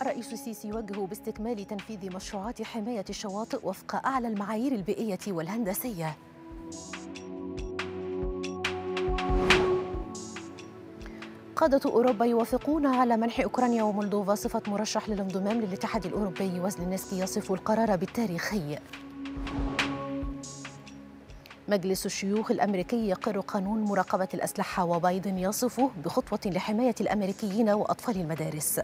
الرئيس السيسي يوجه باستكمال تنفيذ مشروعات حماية الشواطئ وفق أعلى المعايير البيئية والهندسية قادة أوروبا يوافقون على منح أوكرانيا ومولدوفا صفة مرشح للانضمام للاتحاد الأوروبي وزلينسكي يصف القرار بالتاريخي مجلس الشيوخ الأمريكي يقر قانون مراقبة الأسلحة وبايدن يصفه بخطوة لحماية الأمريكيين وأطفال المدارس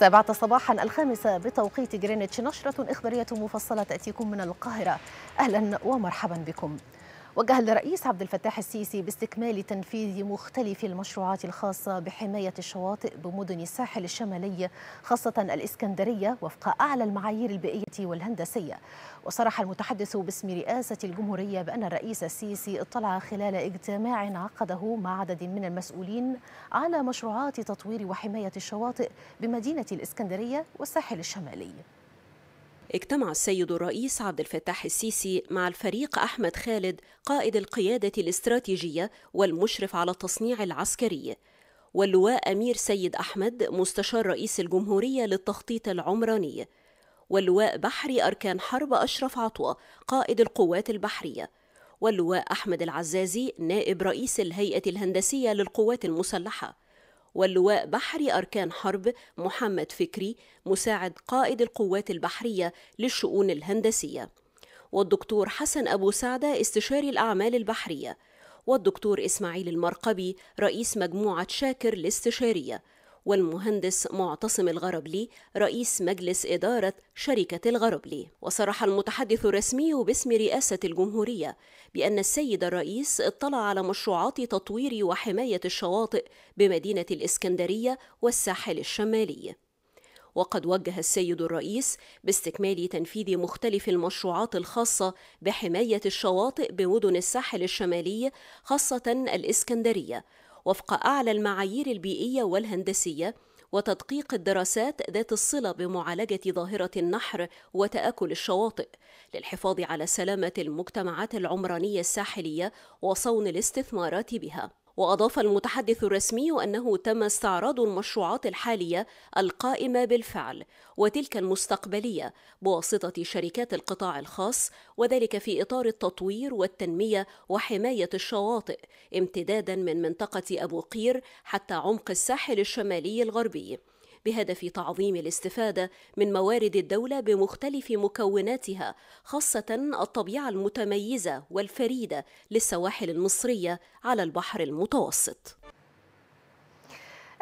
السابعة صباحا الخامسة بتوقيت جرينتش نشرة إخبارية مفصلة تأتيكم من القاهرة أهلا ومرحبا بكم وجه الرئيس عبد الفتاح السيسي باستكمال تنفيذ مختلف المشروعات الخاصة بحماية الشواطئ بمدن الساحل الشمالي خاصة الإسكندرية وفق أعلى المعايير البيئية والهندسية وصرح المتحدث باسم رئاسة الجمهورية بأن الرئيس السيسي اطلع خلال اجتماع عقده مع عدد من المسؤولين على مشروعات تطوير وحماية الشواطئ بمدينة الإسكندرية والساحل الشمالي اجتمع السيد الرئيس عبد الفتاح السيسي مع الفريق أحمد خالد قائد القيادة الاستراتيجية والمشرف على التصنيع العسكري واللواء أمير سيد أحمد مستشار رئيس الجمهورية للتخطيط العمراني واللواء بحري أركان حرب أشرف عطوة قائد القوات البحرية واللواء أحمد العزازي نائب رئيس الهيئة الهندسية للقوات المسلحة واللواء بحري أركان حرب محمد فكري مساعد قائد القوات البحرية للشؤون الهندسية والدكتور حسن أبو سعدة استشاري الأعمال البحرية والدكتور إسماعيل المرقبي رئيس مجموعة شاكر الاستشارية والمهندس معتصم الغربلي رئيس مجلس إدارة شركة الغربلي وصرح المتحدث الرسمي باسم رئاسة الجمهورية بأن السيد الرئيس اطلع على مشروعات تطوير وحماية الشواطئ بمدينة الإسكندرية والساحل الشمالي وقد وجه السيد الرئيس باستكمال تنفيذ مختلف المشروعات الخاصة بحماية الشواطئ بمدن الساحل الشمالي خاصة الإسكندرية وفق أعلى المعايير البيئية والهندسية وتدقيق الدراسات ذات الصلة بمعالجة ظاهرة النحر وتآكل الشواطئ للحفاظ على سلامة المجتمعات العمرانية الساحلية وصون الاستثمارات بها. وأضاف المتحدث الرسمي أنه تم استعراض المشروعات الحالية القائمة بالفعل وتلك المستقبلية بواسطة شركات القطاع الخاص وذلك في إطار التطوير والتنمية وحماية الشواطئ امتدادا من منطقة أبو قير حتى عمق الساحل الشمالي الغربي بهدف تعظيم الاستفادة من موارد الدولة بمختلف مكوناتها خاصة الطبيعة المتميزة والفريدة للسواحل المصرية على البحر المتوسط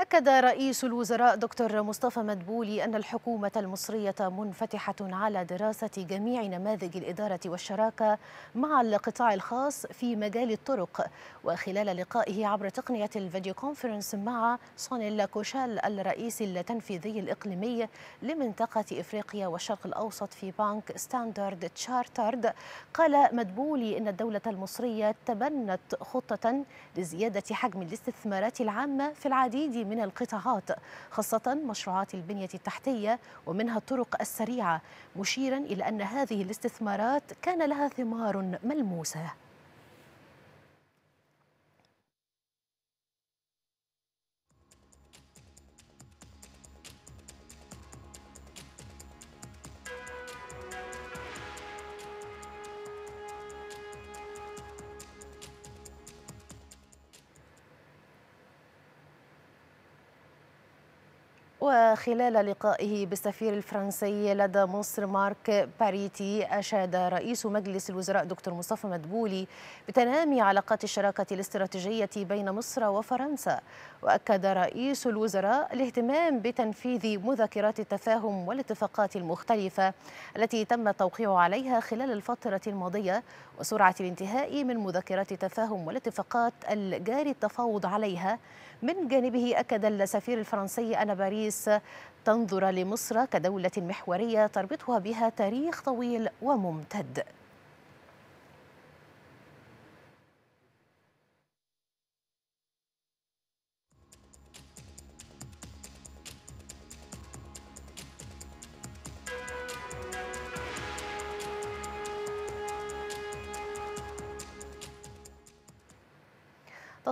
أكد رئيس الوزراء دكتور مصطفى مدبولي أن الحكومة المصرية منفتحة على دراسة جميع نماذج الإدارة والشراكة مع القطاع الخاص في مجال الطرق وخلال لقائه عبر تقنية الفيديو كونفرنس مع سونيلا كوشال الرئيس التنفيذي الإقليمي لمنطقة إفريقيا والشرق الأوسط في بنك ستاندرد تشارترد قال مدبولي أن الدولة المصرية تبنت خطة لزيادة حجم الاستثمارات العامة في العديد من القطاعات خاصة مشروعات البنية التحتية ومنها الطرق السريعة مشيرا إلى أن هذه الاستثمارات كان لها ثمار ملموسة خلال لقائه بالسفير الفرنسي لدى مصر مارك باريتي أشاد رئيس مجلس الوزراء دكتور مصطفى مدبولي بتنامي علاقات الشراكة الاستراتيجية بين مصر وفرنسا وأكد رئيس الوزراء الاهتمام بتنفيذ مذكرات التفاهم والاتفاقات المختلفة التي تم التوقيع عليها خلال الفترة الماضية وسرعة الانتهاء من مذكرات التفاهم والاتفاقات الجاري التفاوض عليها من جانبه أكد السفير الفرنسي أن باريس تنظر لمصر كدولة محورية تربطها بها تاريخ طويل وممتد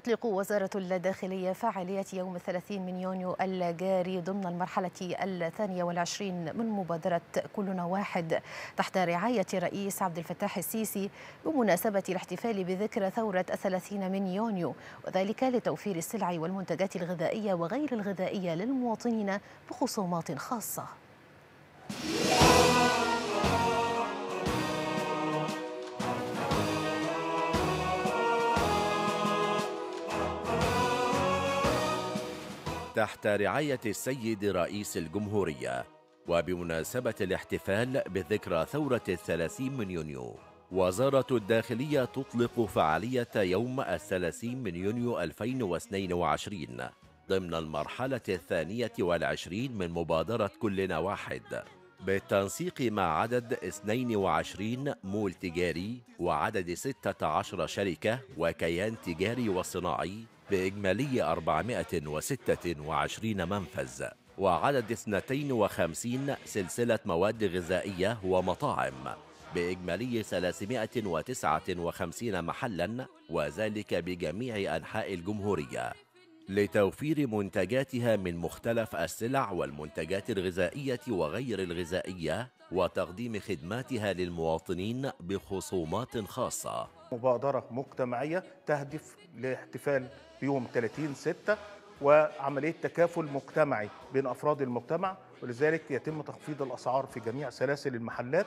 تطلق وزارة الداخلية فعالية يوم الثلاثين من يونيو الجاري ضمن المرحلة الثانية والعشرين من مبادرة كلنا واحد تحت رعاية رئيس عبد الفتاح السيسي بمناسبة الاحتفال بذكرى ثورة الثلاثين من يونيو وذلك لتوفير السلع والمنتجات الغذائية وغير الغذائية للمواطنين بخصومات خاصة. تحت رعاية السيد رئيس الجمهورية وبمناسبة الاحتفال بذكرى ثورة الثلاثين من يونيو وزارة الداخلية تطلق فعالية يوم الثلاثين من يونيو 2022 ضمن المرحلة الثانية والعشرين من مبادرة كلنا واحد بالتنسيق مع عدد 22 مول تجاري وعدد 16 شركة وكيان تجاري وصناعي بإجمالي 426 منفذ وعدد 52 سلسلة مواد غذائية ومطاعم بإجمالي 359 محلا وذلك بجميع أنحاء الجمهورية لتوفير منتجاتها من مختلف السلع والمنتجات الغذائية وغير الغذائية وتقديم خدماتها للمواطنين بخصومات خاصة مبادرة مجتمعية تهدف لاحتفال بيوم 30 6 وعمليه تكافل مجتمعي بين افراد المجتمع ولذلك يتم تخفيض الاسعار في جميع سلاسل المحلات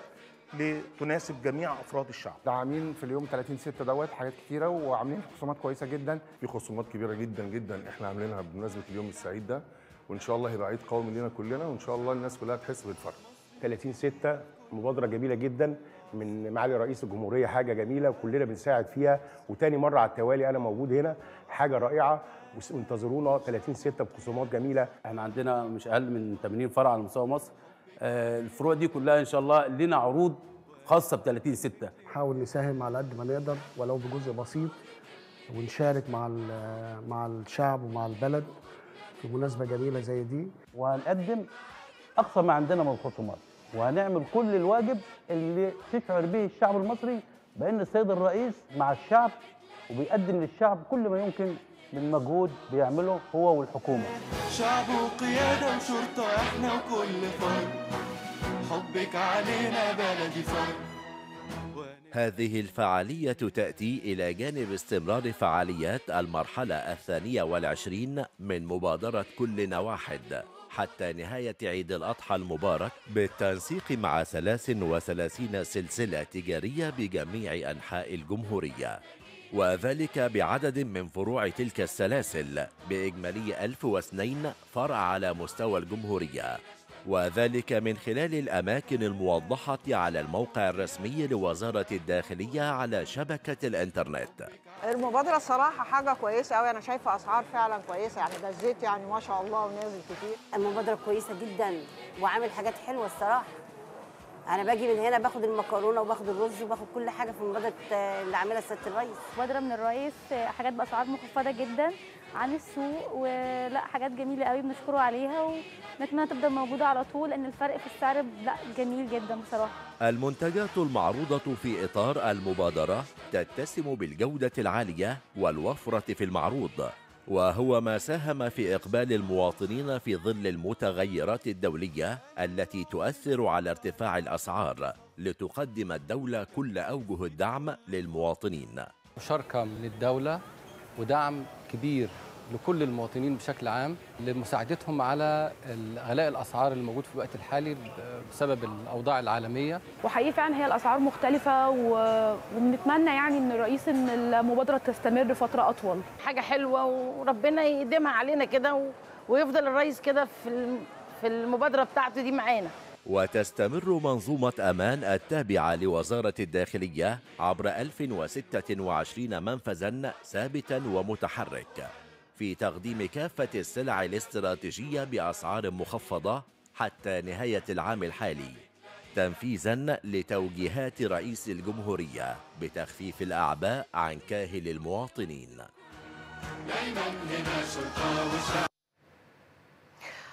لتناسب جميع افراد الشعب. داعمين في اليوم 30 6 دوت حاجات كتيره وعاملين خصومات كويسه جدا. في خصومات كبيره جدا جدا احنا عاملينها بمناسبه اليوم السعيد ده وان شاء الله هيبقى عيد قومي لينا كلنا وان شاء الله الناس كلها تحس بالفرق. 30 6 مبادره جميله جدا من معالي رئيس الجمهوريه حاجه جميله وكلنا بنساعد فيها وتاني مره على التوالي انا موجود هنا حاجه رائعه وانتظرونا 30 6 بخصومات جميله احنا عندنا مش اقل من 80 فرع على مستوى مصر آه، الفروع دي كلها ان شاء الله لنا عروض خاصه ب 30 6 نحاول نساهم على قد ما نقدر ولو بجزء بسيط ونشارك مع مع الشعب ومع البلد في مناسبه جميله زي دي وهنقدم اقصى ما عندنا من الخصومات وهنعمل كل الواجب اللي تشعر به الشعب المصري بان السيد الرئيس مع الشعب وبيقدم للشعب كل ما يمكن من مجهود بيعمله هو والحكومه. شعب وقياده وشرطه احنا وكل فرد حبك علينا بلدي فرد هذه الفعالية تأتي إلى جانب استمرار فعاليات المرحلة الثانية والعشرين من مبادرة كلنا واحد حتى نهاية عيد الأضحى المبارك بالتنسيق مع 33 سلسلة تجارية بجميع أنحاء الجمهورية وذلك بعدد من فروع تلك السلاسل بإجمالي 1002 فرع على مستوى الجمهورية وذلك من خلال الأماكن الموضحة على الموقع الرسمي لوزارة الداخلية على شبكة الإنترنت المبادرة صراحة حاجة كويسة أوي أنا شايفة أسعار فعلا كويسة يعني ده الزيت يعني ما شاء الله ونازل كتير المبادرة كويسة جدا وعامل حاجات حلوة الصراحة انا باجي من هنا باخد المكرونه وباخد الرز وباخد كل حاجه في مبادره آه، اللي عاملها سياده الرئيس مبادره من الرئيس آه، حاجات باسعار مخفضه جدا عن السوق ولا حاجات جميله قوي بنشكره عليها ونتمنى تفضل موجوده على طول لان الفرق في السعر لا جميل جدا بصراحه. المنتجات المعروضه في اطار المبادره تتسم بالجوده العاليه والوفره في المعروض وهو ما ساهم في اقبال المواطنين في ظل المتغيرات الدوليه التي تؤثر على ارتفاع الاسعار لتقدم الدوله كل اوجه الدعم للمواطنين. مشاركه من الدوله ودعم كبير لكل المواطنين بشكل عام لمساعدتهم على غلاء الاسعار اللي موجود في الوقت الحالي بسبب الاوضاع العالميه وحقيقي فعلا هي الاسعار مختلفه و... وبنتمنى يعني من الرئيس ان المبادره تستمر فتره اطول حاجه حلوه وربنا يديمها علينا كده ويفضل الرئيس كده في في المبادره بتاعته دي معانا وتستمر منظومة أمان التابعة لوزارة الداخلية عبر 1026 منفذا ثابتا ومتحرك في تقديم كافة السلع الاستراتيجية بأسعار مخفضة حتى نهاية العام الحالي تنفيذا لتوجيهات رئيس الجمهورية بتخفيف الأعباء عن كاهل المواطنين دايما هنا وشعب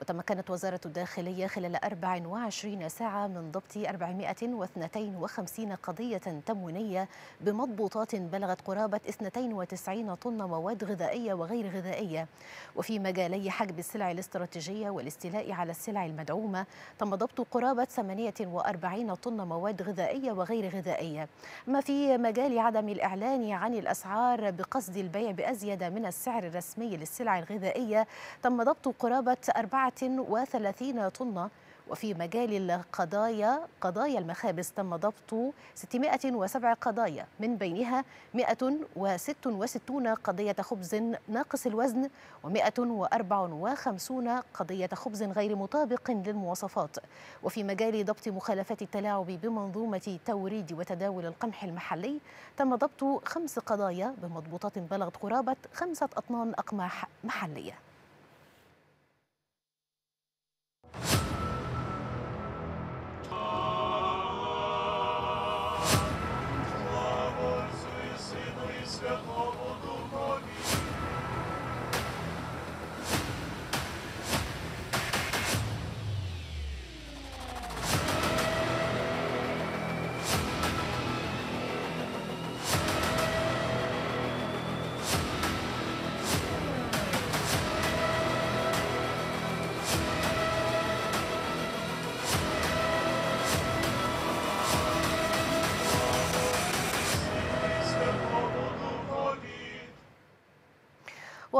وتمكنت وزارة الداخلية خلال 24 ساعة من ضبط 452 قضية تموينية بمضبوطات بلغت قرابة 92 طن مواد غذائية وغير غذائية وفي مجالي حجب السلع الاستراتيجية والاستيلاء على السلع المدعومة تم ضبط قرابة 48 طن مواد غذائية وغير غذائية ما في مجال عدم الإعلان عن الأسعار بقصد البيع بأزيد من السعر الرسمي للسلع الغذائية تم ضبط قرابة 4 130 طنة وفي مجال القضايا قضايا المخابز تم ضبط 607 قضايا من بينها 166 قضية خبز ناقص الوزن و154 قضية خبز غير مطابق للمواصفات وفي مجال ضبط مخالفات التلاعب بمنظومة توريد وتداول القمح المحلي تم ضبط خمس قضايا بمضبوطات بلغت قرابة خمسة أطنان أقماح محلية Basketball.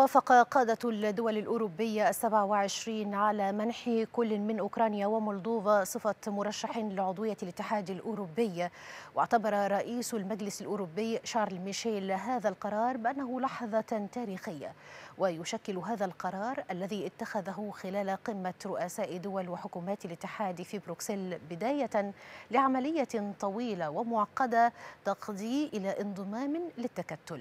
وافق قادة الدول الأوروبية السبع وعشرين على منح كل من أوكرانيا ومولدوفا صفة مرشح لعضوية الاتحاد الأوروبي واعتبر رئيس المجلس الأوروبي شارل ميشيل هذا القرار بأنه لحظة تاريخية ويشكل هذا القرار الذي اتخذه خلال قمة رؤساء دول وحكومات الاتحاد في بروكسل بداية لعملية طويلة ومعقدة تقضي إلى انضمام للتكتل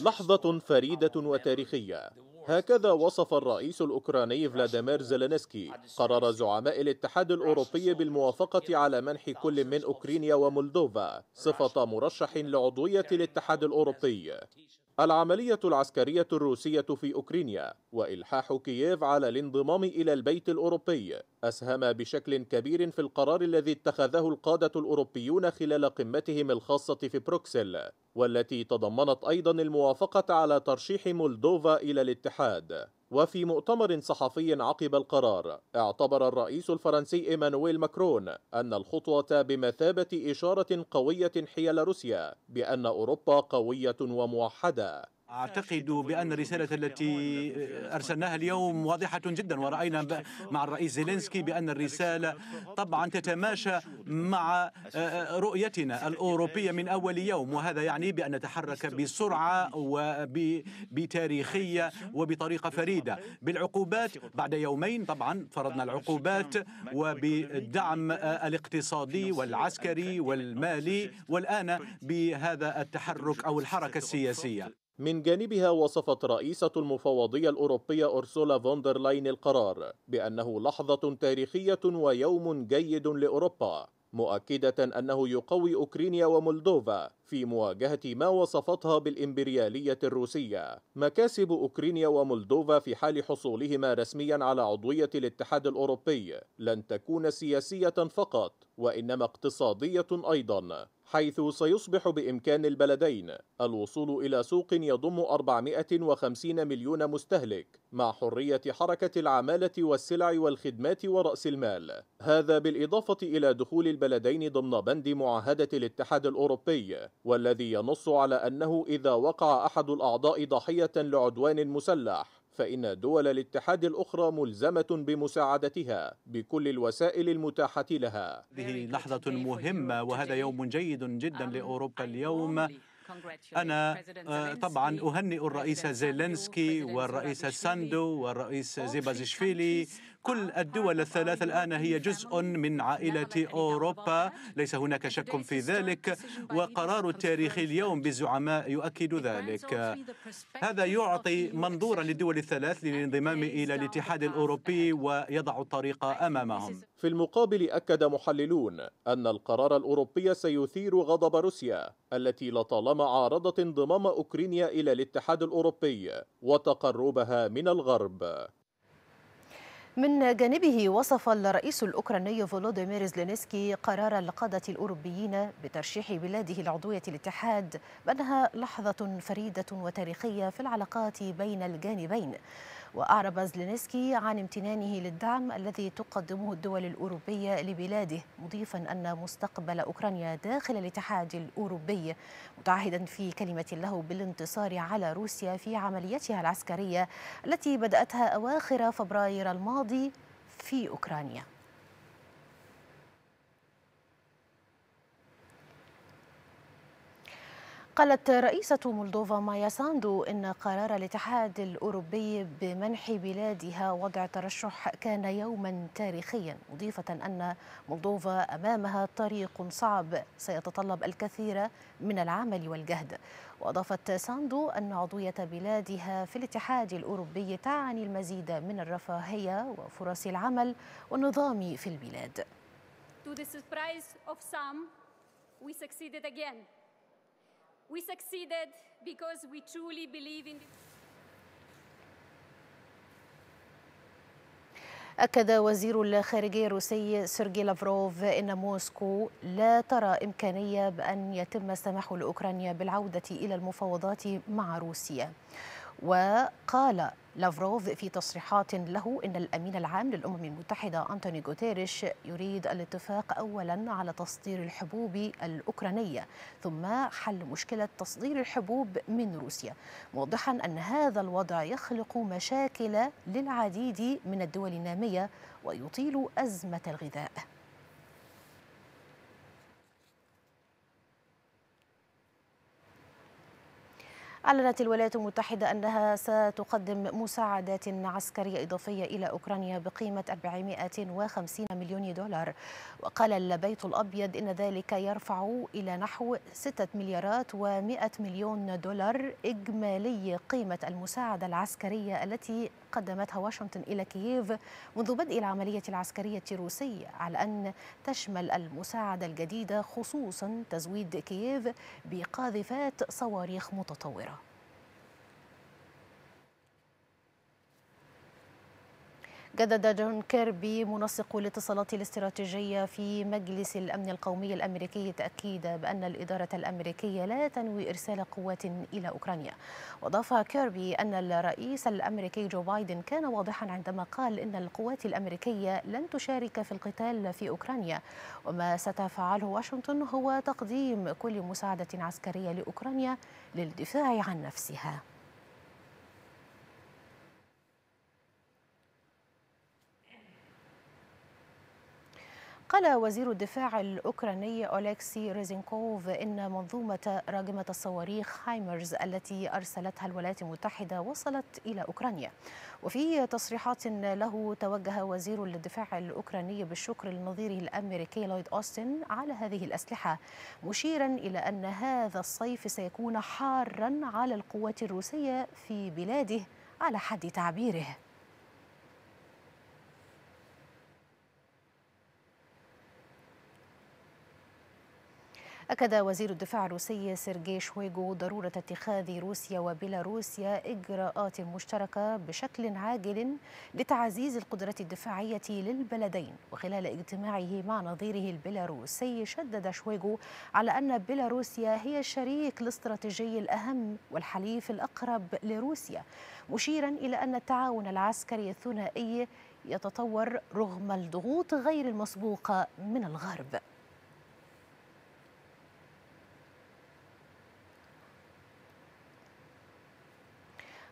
لحظة فريدة وتاريخية هكذا وصف الرئيس الأوكراني فلاديمير زيلينسكي قرار زعماء الاتحاد الأوروبي بالموافقة على منح كل من أوكرانيا ومولدوفا صفة مرشح لعضوية الاتحاد الأوروبي العملية العسكرية الروسية في أوكرانيا وإلحاح كييف على الانضمام إلى البيت الأوروبي أسهم بشكل كبير في القرار الذي اتخذه القادة الأوروبيون خلال قمتهم الخاصة في بروكسل والتي تضمنت أيضا الموافقة على ترشيح مولدوفا إلى الاتحاد وفي مؤتمر صحفي عقب القرار اعتبر الرئيس الفرنسي ايمانويل ماكرون ان الخطوه بمثابه اشاره قويه حيال روسيا بان اوروبا قويه وموحده أعتقد بأن الرسالة التي أرسلناها اليوم واضحة جدا ورأينا مع الرئيس زيلينسكي بأن الرسالة طبعا تتماشى مع آه، آه، رؤيتنا الأوروبية من أول يوم وهذا يعني بأن نتحرك بسرعة وبتاريخية وبطريقة فريدة بالعقوبات بعد يومين طبعا فرضنا العقوبات وبالدعم آه، الاقتصادي والعسكري والمالي والآن بهذا التحرك أو الحركة السياسية من جانبها وصفت رئيسة المفوضية الأوروبية أرسولا فوندر لاين القرار بأنه لحظة تاريخية ويوم جيد لأوروبا مؤكدة أنه يقوي أوكرانيا ومولدوفا في مواجهة ما وصفتها بالإمبريالية الروسية مكاسب أوكرانيا ومولدوفا في حال حصولهما رسميا على عضوية الاتحاد الأوروبي لن تكون سياسية فقط وإنما اقتصادية أيضا حيث سيصبح بإمكان البلدين الوصول إلى سوق يضم 450 مليون مستهلك مع حرية حركة العمالة والسلع والخدمات ورأس المال هذا بالإضافة إلى دخول البلدين ضمن بند معاهدة الاتحاد الأوروبي والذي ينص على أنه إذا وقع أحد الأعضاء ضحية لعدوان مسلح فإن دول الاتحاد الأخرى ملزمة بمساعدتها بكل الوسائل المتاحة لها هذه لحظة مهمة وهذا يوم جيد جدا لأوروبا اليوم أنا آه، طبعا أهنئ الرئيس زيلينسكي والرئيس ساندو والرئيس زيبازيشفيلي كل الدول الثلاث الآن هي جزء من عائلة أوروبا ليس هناك شك في ذلك وقرار التاريخ اليوم بالزعماء يؤكد ذلك هذا يعطي منظورا للدول الثلاث للانضمام إلى الاتحاد الأوروبي ويضع الطريق أمامهم في المقابل أكد محللون أن القرار الأوروبي سيثير غضب روسيا التي لطالما عارضت انضمام أوكرانيا إلى الاتحاد الأوروبي وتقربها من الغرب من جانبه وصف الرئيس الأوكراني فولوديمير زلينسكي قرار القادة الأوروبيين بترشيح بلاده العضوية الاتحاد بأنها لحظة فريدة وتاريخية في العلاقات بين الجانبين وأعرب زلينسكي عن امتنانه للدعم الذي تقدمه الدول الأوروبية لبلاده مضيفا أن مستقبل أوكرانيا داخل الاتحاد الأوروبي متعهدا في كلمة له بالانتصار على روسيا في عمليتها العسكرية التي بدأتها أواخر فبراير الماضي في أوكرانيا قالت رئيسة مولدوفا مايا ساندو إن قرار الاتحاد الأوروبي بمنح بلادها وضع ترشح كان يوما تاريخيا مضيفة أن مولدوفا أمامها طريق صعب سيتطلب الكثير من العمل والجهد وأضافت ساندو أن عضوية بلادها في الاتحاد الأوروبي تعني المزيد من الرفاهية وفرص العمل والنظام في البلاد. To the surprise of some, we succeeded again. We succeeded because we truly believe in أكد وزير الخارجية الروسي سيرجي لافروف أن موسكو لا ترى إمكانية بأن يتم السماح لأوكرانيا بالعودة إلى المفاوضات مع روسيا وقال لافروف في تصريحات له إن الأمين العام للأمم المتحدة أنتوني غوتيريش يريد الاتفاق أولا على تصدير الحبوب الأوكرانية ثم حل مشكلة تصدير الحبوب من روسيا موضحا أن هذا الوضع يخلق مشاكل للعديد من الدول النامية ويطيل أزمة الغذاء أعلنت الولايات المتحدة أنها ستقدم مساعدات عسكرية إضافية إلى أوكرانيا بقيمة 450 مليون دولار وقال البيت الأبيض إن ذلك يرفع إلى نحو 6 مليارات و100 مليون دولار إجمالي قيمة المساعدة العسكرية التي قدمتها واشنطن إلى كييف منذ بدء العملية العسكرية الروسية على أن تشمل المساعدة الجديدة خصوصا تزويد كييف بقاذفات صواريخ متطورة جدد جون كيربي منسق الاتصالات الاستراتيجية في مجلس الأمن القومي الأمريكي تأكيد بأن الإدارة الأمريكية لا تنوي إرسال قوات إلى أوكرانيا وأضاف كيربي أن الرئيس الأمريكي جو بايدن كان واضحا عندما قال إن القوات الأمريكية لن تشارك في القتال في أوكرانيا وما ستفعله واشنطن هو تقديم كل مساعدة عسكرية لأوكرانيا للدفاع عن نفسها قال وزير الدفاع الأوكراني أوليكسي ريزينكوف إن منظومة راجمة الصواريخ هايمرز التي أرسلتها الولايات المتحدة وصلت إلى أوكرانيا وفي تصريحات له توجه وزير الدفاع الأوكراني بالشكر لنظيره الأمريكي لويد أوستن على هذه الأسلحة مشيرا إلى أن هذا الصيف سيكون حارا على القوات الروسية في بلاده على حد تعبيره أكد وزير الدفاع الروسي سيرجي شويغو ضرورة اتخاذ روسيا وبيلاروسيا إجراءات مشتركة بشكل عاجل لتعزيز القدرة الدفاعية للبلدين وخلال اجتماعه مع نظيره البيلاروسي شدد شويغو على أن بيلاروسيا هي الشريك الاستراتيجي الأهم والحليف الأقرب لروسيا مشيرا إلى أن التعاون العسكري الثنائي يتطور رغم الضغوط غير المسبوقة من الغرب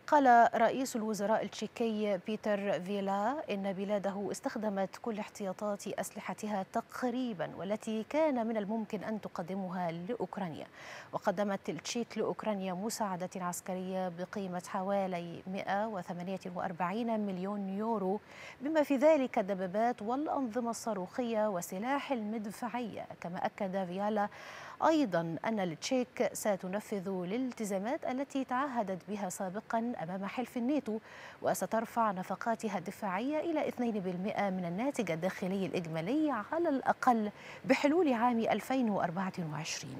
قال رئيس الوزراء التشيكي بيتر فيلا إن بلاده استخدمت كل احتياطات أسلحتها تقريبا والتي كان من الممكن أن تقدمها لأوكرانيا وقدمت التشيك لأوكرانيا مساعدة عسكرية بقيمة حوالي 148 مليون يورو بما في ذلك الدبابات والأنظمة الصاروخية وسلاح المدفعية كما أكد فيلا أيضا أن التشيك ستنفذ الالتزامات التي تعهدت بها سابقا أمام حلف الناتو وسترفع نفقاتها الدفاعية إلى 2% من الناتج الداخلي الإجمالي على الأقل بحلول عام 2024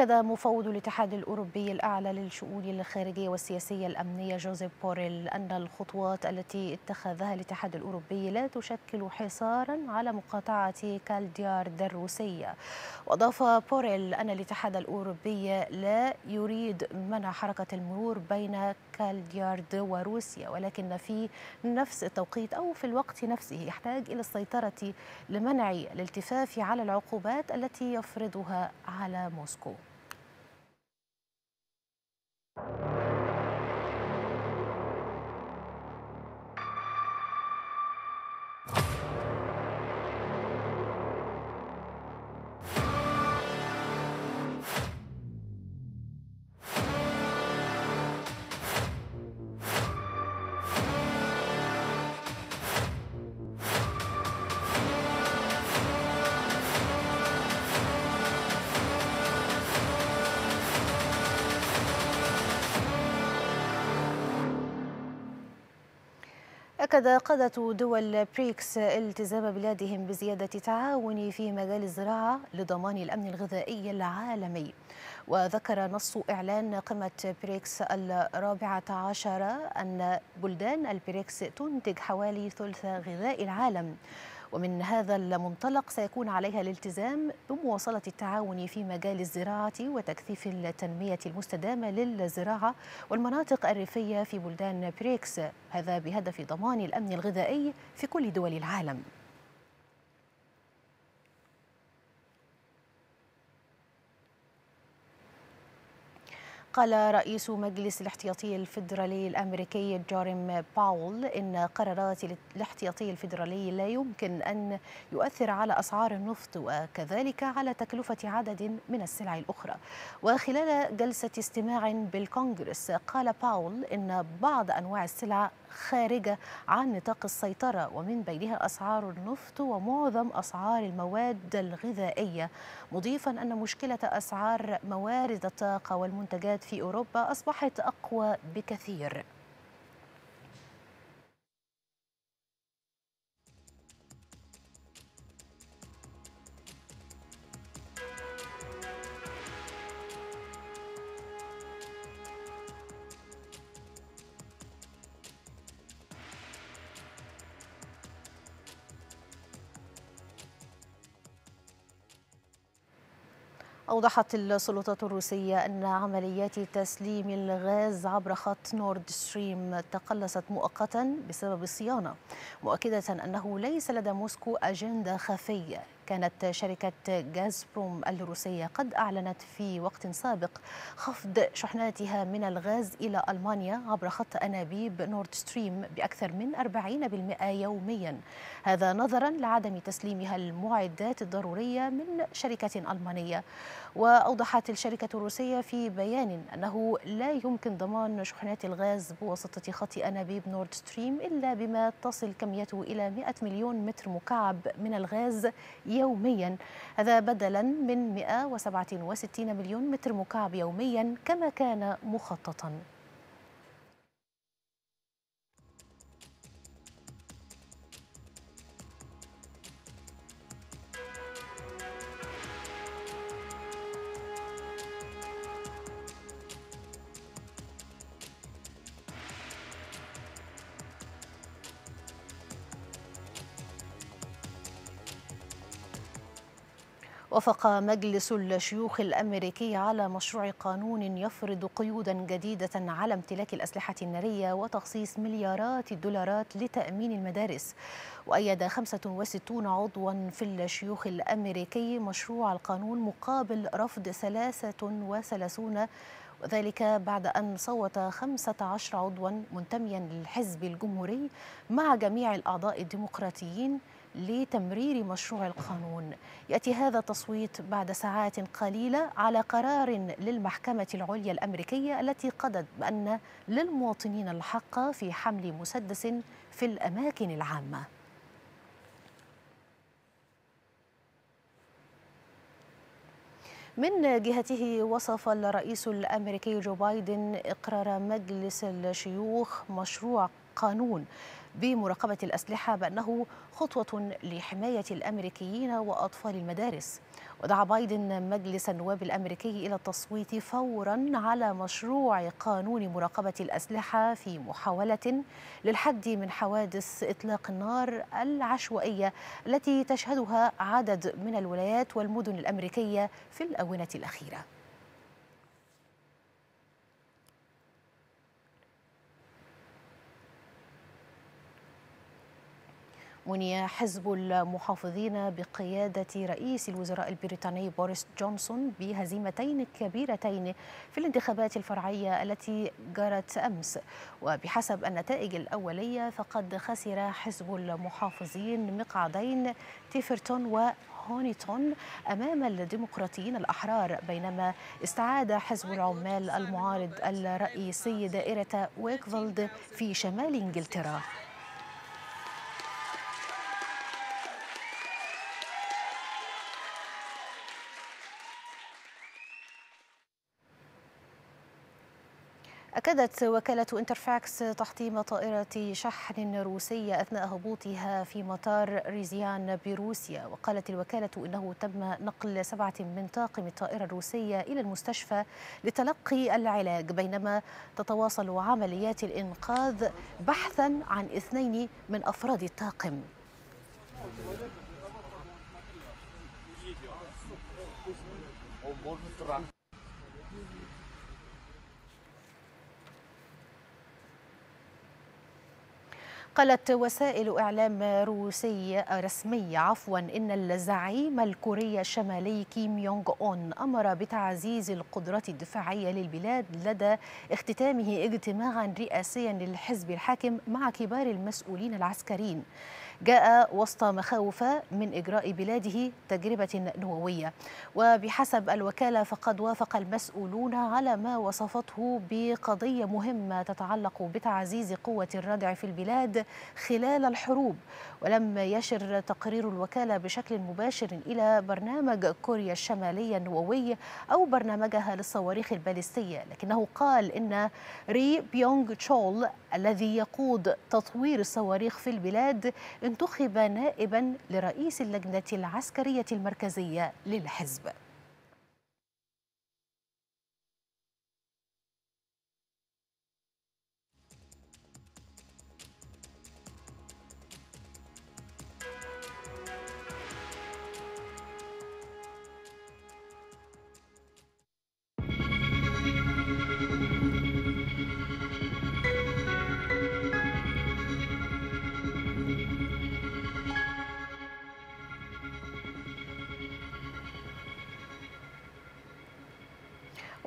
أكد مفوض الاتحاد الأوروبي الأعلى للشؤون الخارجية والسياسية الأمنية جوزيف بوريل أن الخطوات التي اتخذها الاتحاد الأوروبي لا تشكل حصارا على مقاطعة كالديارد الروسية وأضاف بوريل أن الاتحاد الأوروبي لا يريد منع حركة المرور بين كالديارد وروسيا ولكن في نفس التوقيت أو في الوقت نفسه يحتاج إلى السيطرة لمنع الالتفاف على العقوبات التي يفرضها على موسكو أكد قادة دول بريكس التزام بلادهم بزيادة التعاون في مجال الزراعة لضمان الأمن الغذائي العالمي وذكر نص إعلان قمة بريكس الرابعة عشر أن بلدان البريكس تنتج حوالي ثلث غذاء العالم ومن هذا المنطلق سيكون عليها الالتزام بمواصلة التعاون في مجال الزراعة وتكثيف التنمية المستدامة للزراعة والمناطق الريفية في بلدان بريكس هذا بهدف ضمان الأمن الغذائي في كل دول العالم قال رئيس مجلس الاحتياطي الفيدرالي الأمريكي جاريم باول إن قرارات الاحتياطي الفيدرالي لا يمكن أن يؤثر على أسعار النفط وكذلك على تكلفة عدد من السلع الأخرى وخلال جلسة استماع بالكونغرس قال باول إن بعض أنواع السلع خارجة عن نطاق السيطرة ومن بينها أسعار النفط ومعظم أسعار المواد الغذائية مضيفا أن مشكلة أسعار موارد الطاقة والمنتجات في أوروبا أصبحت أقوى بكثير أوضحت السلطات الروسية أن عمليات تسليم الغاز عبر خط نورد ستريم تقلصت مؤقتا بسبب الصيانة مؤكدة أنه ليس لدى موسكو أجندة خفية كانت شركة غازبروم الروسية قد أعلنت في وقت سابق خفض شحناتها من الغاز إلى ألمانيا عبر خط أنابيب نورد ستريم بأكثر من 40% يوميا هذا نظرا لعدم تسليمها المعدات الضرورية من شركة ألمانية وأوضحت الشركة الروسية في بيان أنه لا يمكن ضمان شحنات الغاز بواسطة خط أنابيب نورد ستريم إلا بما تصل كميته إلى 100 مليون متر مكعب من الغاز يوميا هذا بدلا من 167 مليون متر مكعب يوميا كما كان مخططا وافق مجلس الشيوخ الامريكي على مشروع قانون يفرض قيودا جديده على امتلاك الاسلحه الناريه وتخصيص مليارات الدولارات لتامين المدارس وايد 65 عضوا في الشيوخ الامريكي مشروع القانون مقابل رفض 33 وذلك بعد أن صوت 15 عضوا منتميا للحزب الجمهوري مع جميع الأعضاء الديمقراطيين لتمرير مشروع القانون يأتي هذا التصويت بعد ساعات قليلة على قرار للمحكمة العليا الأمريكية التي قضت بأن للمواطنين الحق في حمل مسدس في الأماكن العامة من جهته وصف الرئيس الامريكي جو بايدن اقرار مجلس الشيوخ مشروع قانون بمراقبة الأسلحة بأنه خطوة لحماية الأمريكيين وأطفال المدارس ودعا بايدن مجلس النواب الأمريكي إلى التصويت فورا على مشروع قانون مراقبة الأسلحة في محاولة للحد من حوادث إطلاق النار العشوائية التي تشهدها عدد من الولايات والمدن الأمريكية في الأونة الأخيرة مني حزب المحافظين بقيادة رئيس الوزراء البريطاني بوريس جونسون بهزيمتين كبيرتين في الانتخابات الفرعية التي جرت أمس وبحسب النتائج الأولية فقد خسر حزب المحافظين مقعدين تيفرتون و هونيتون أمام الديمقراطيين الأحرار بينما استعاد حزب العمال المعارض الرئيسي دائرة ويكفولد في شمال إنجلترا أكدت وكالة انترفاكس تحطيم طائرة شحن روسية أثناء هبوطها في مطار ريزيان بروسيا وقالت الوكالة إنه تم نقل سبعة من طاقم الطائرة الروسية إلى المستشفى لتلقي العلاج بينما تتواصل عمليات الإنقاذ بحثا عن اثنين من أفراد الطاقم قالت وسائل إعلام روسية رسمية عفوا إن الزعيم الكوري الشمالي كيم يونغ أون أمر بتعزيز القدرة الدفاعية للبلاد لدى اختتامه اجتماعا رئاسيا للحزب الحاكم مع كبار المسؤولين العسكريين جاء وسط مخاوف من إجراء بلاده تجربة نووية وبحسب الوكالة فقد وافق المسؤولون على ما وصفته بقضية مهمة تتعلق بتعزيز قوة الردع في البلاد خلال الحروب ولم يشر تقرير الوكالة بشكل مباشر إلى برنامج كوريا الشمالية النووي أو برنامجها للصواريخ البالستية لكنه قال إن ري بيونغ تشول الذي يقود تطوير الصواريخ في البلاد انتخب نائبا لرئيس اللجنة العسكرية المركزية للحزب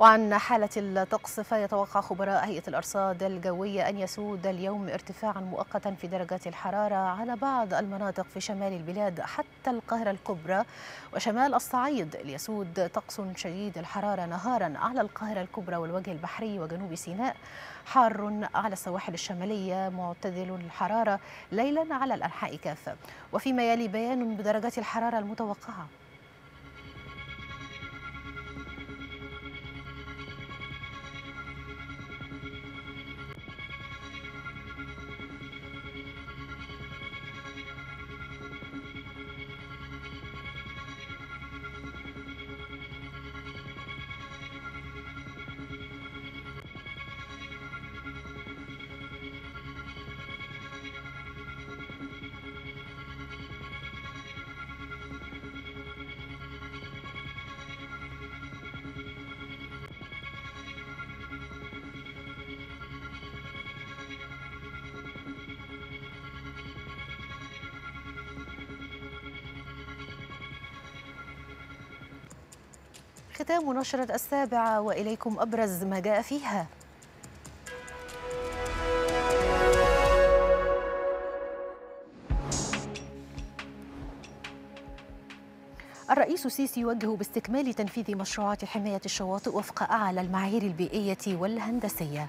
وعن حالة الطقس فيتوقع خبراء هيئة الأرصاد الجوية أن يسود اليوم ارتفاعا مؤقتا في درجات الحرارة على بعض المناطق في شمال البلاد حتى القاهرة الكبرى وشمال الصعيد ليسود طقس شديد الحرارة نهارا على القاهرة الكبرى والوجه البحري وجنوب سيناء حار على السواحل الشمالية معتدل الحرارة ليلا على الأنحاء كافة وفيما يلي بيان بدرجات الحرارة المتوقعة ختام نشرة السابعة وإليكم أبرز ما جاء فيها الرئيس السيسي يوجه باستكمال تنفيذ مشروعات حماية الشواطئ وفق أعلى المعايير البيئية والهندسية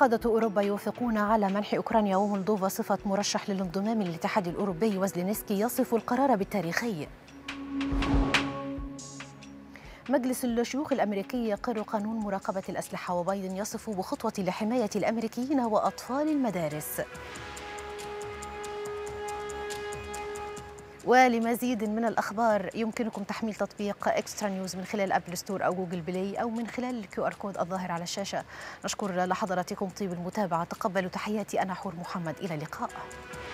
قادة أوروبا يوافقون على منح أوكرانيا ومولدوفا صفة مرشح للانضمام للاتحاد الأوروبي وزلينسكي يصف القرار بالتاريخي مجلس الشيوخ الأمريكي يقر قانون مراقبة الأسلحة وبايدن يصف بخطوة لحماية الأمريكيين وأطفال المدارس ولمزيد من الأخبار يمكنكم تحميل تطبيق إكسترا نيوز من خلال أبل ستور أو جوجل بلاي أو من خلال الكيو آر كود الظاهر على الشاشة نشكر لحضراتكم طيب المتابعة تقبلوا تحياتي أنا حور محمد إلى اللقاء